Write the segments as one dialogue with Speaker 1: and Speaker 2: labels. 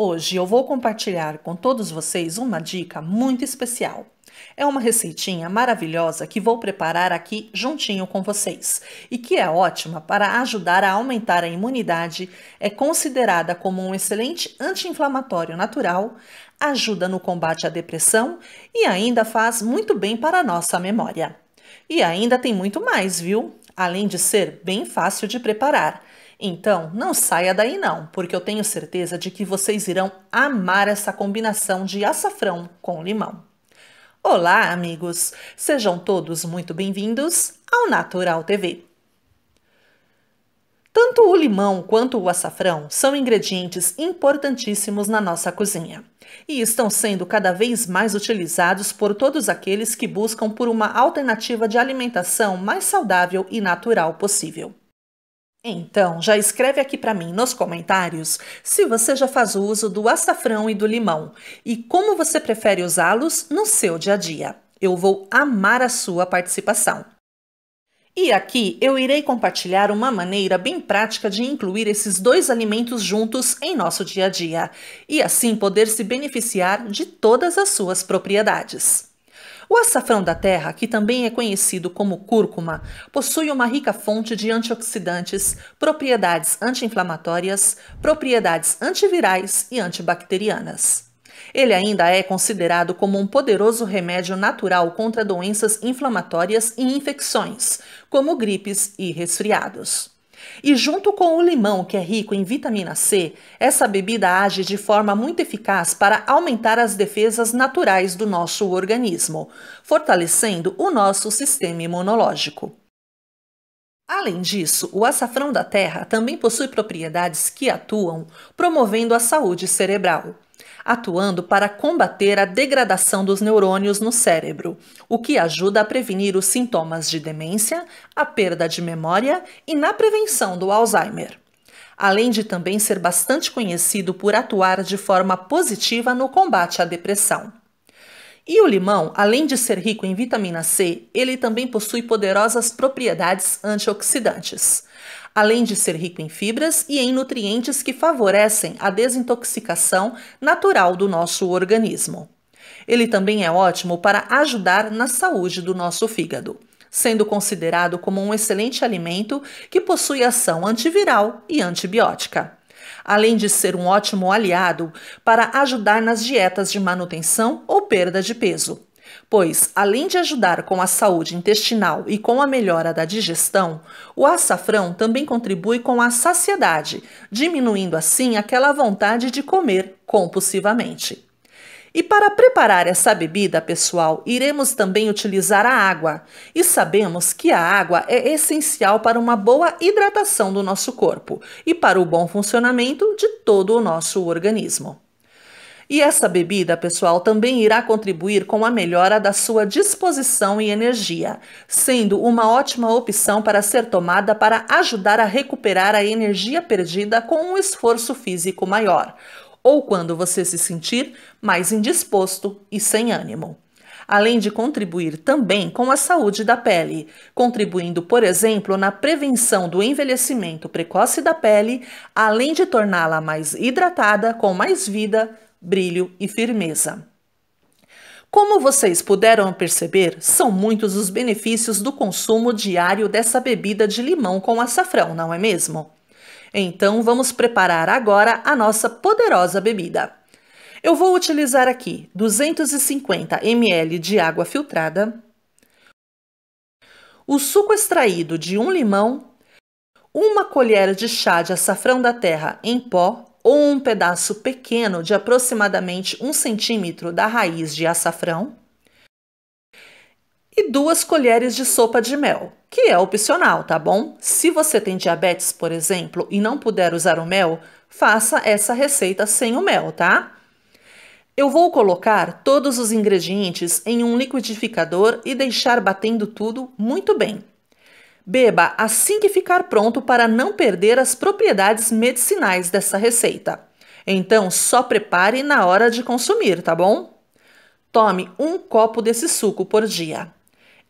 Speaker 1: Hoje eu vou compartilhar com todos vocês uma dica muito especial. É uma receitinha maravilhosa que vou preparar aqui juntinho com vocês e que é ótima para ajudar a aumentar a imunidade, é considerada como um excelente anti-inflamatório natural, ajuda no combate à depressão e ainda faz muito bem para a nossa memória. E ainda tem muito mais, viu? Além de ser bem fácil de preparar então, não saia daí não, porque eu tenho certeza de que vocês irão amar essa combinação de açafrão com limão. Olá, amigos! Sejam todos muito bem-vindos ao Natural TV. Tanto o limão quanto o açafrão são ingredientes importantíssimos na nossa cozinha e estão sendo cada vez mais utilizados por todos aqueles que buscam por uma alternativa de alimentação mais saudável e natural possível. Então, já escreve aqui para mim nos comentários se você já faz uso do açafrão e do limão e como você prefere usá-los no seu dia a dia. Eu vou amar a sua participação. E aqui eu irei compartilhar uma maneira bem prática de incluir esses dois alimentos juntos em nosso dia a dia e assim poder se beneficiar de todas as suas propriedades. O açafrão da terra, que também é conhecido como cúrcuma, possui uma rica fonte de antioxidantes, propriedades anti-inflamatórias, propriedades antivirais e antibacterianas. Ele ainda é considerado como um poderoso remédio natural contra doenças inflamatórias e infecções, como gripes e resfriados. E junto com o limão, que é rico em vitamina C, essa bebida age de forma muito eficaz para aumentar as defesas naturais do nosso organismo, fortalecendo o nosso sistema imunológico. Além disso, o açafrão da terra também possui propriedades que atuam promovendo a saúde cerebral atuando para combater a degradação dos neurônios no cérebro, o que ajuda a prevenir os sintomas de demência, a perda de memória e na prevenção do Alzheimer. Além de também ser bastante conhecido por atuar de forma positiva no combate à depressão. E o limão, além de ser rico em vitamina C, ele também possui poderosas propriedades antioxidantes além de ser rico em fibras e em nutrientes que favorecem a desintoxicação natural do nosso organismo. Ele também é ótimo para ajudar na saúde do nosso fígado, sendo considerado como um excelente alimento que possui ação antiviral e antibiótica. Além de ser um ótimo aliado para ajudar nas dietas de manutenção ou perda de peso, pois, além de ajudar com a saúde intestinal e com a melhora da digestão, o açafrão também contribui com a saciedade, diminuindo assim aquela vontade de comer compulsivamente. E para preparar essa bebida, pessoal, iremos também utilizar a água. E sabemos que a água é essencial para uma boa hidratação do nosso corpo e para o bom funcionamento de todo o nosso organismo. E essa bebida, pessoal, também irá contribuir com a melhora da sua disposição e energia, sendo uma ótima opção para ser tomada para ajudar a recuperar a energia perdida com um esforço físico maior, ou quando você se sentir mais indisposto e sem ânimo além de contribuir também com a saúde da pele, contribuindo, por exemplo, na prevenção do envelhecimento precoce da pele, além de torná-la mais hidratada, com mais vida brilho e firmeza. Como vocês puderam perceber, são muitos os benefícios do consumo diário dessa bebida de limão com açafrão, não é mesmo? Então vamos preparar agora a nossa poderosa bebida. Eu vou utilizar aqui 250 ml de água filtrada, o suco extraído de um limão, uma colher de chá de açafrão da terra em pó ou um pedaço pequeno de aproximadamente um centímetro da raiz de açafrão, e duas colheres de sopa de mel, que é opcional, tá bom? Se você tem diabetes, por exemplo, e não puder usar o mel, faça essa receita sem o mel, tá? Eu vou colocar todos os ingredientes em um liquidificador e deixar batendo tudo muito bem. Beba assim que ficar pronto para não perder as propriedades medicinais dessa receita. Então, só prepare na hora de consumir, tá bom? Tome um copo desse suco por dia.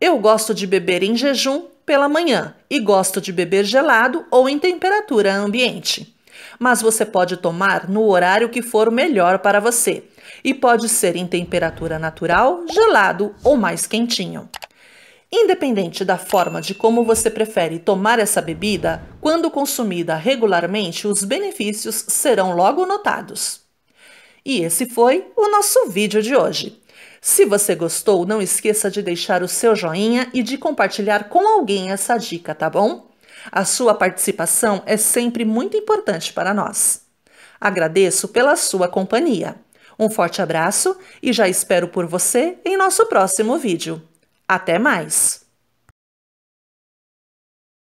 Speaker 1: Eu gosto de beber em jejum pela manhã e gosto de beber gelado ou em temperatura ambiente. Mas você pode tomar no horário que for melhor para você e pode ser em temperatura natural, gelado ou mais quentinho. Independente da forma de como você prefere tomar essa bebida, quando consumida regularmente, os benefícios serão logo notados. E esse foi o nosso vídeo de hoje. Se você gostou, não esqueça de deixar o seu joinha e de compartilhar com alguém essa dica, tá bom? A sua participação é sempre muito importante para nós. Agradeço pela sua companhia. Um forte abraço e já espero por você em nosso próximo vídeo. Até mais!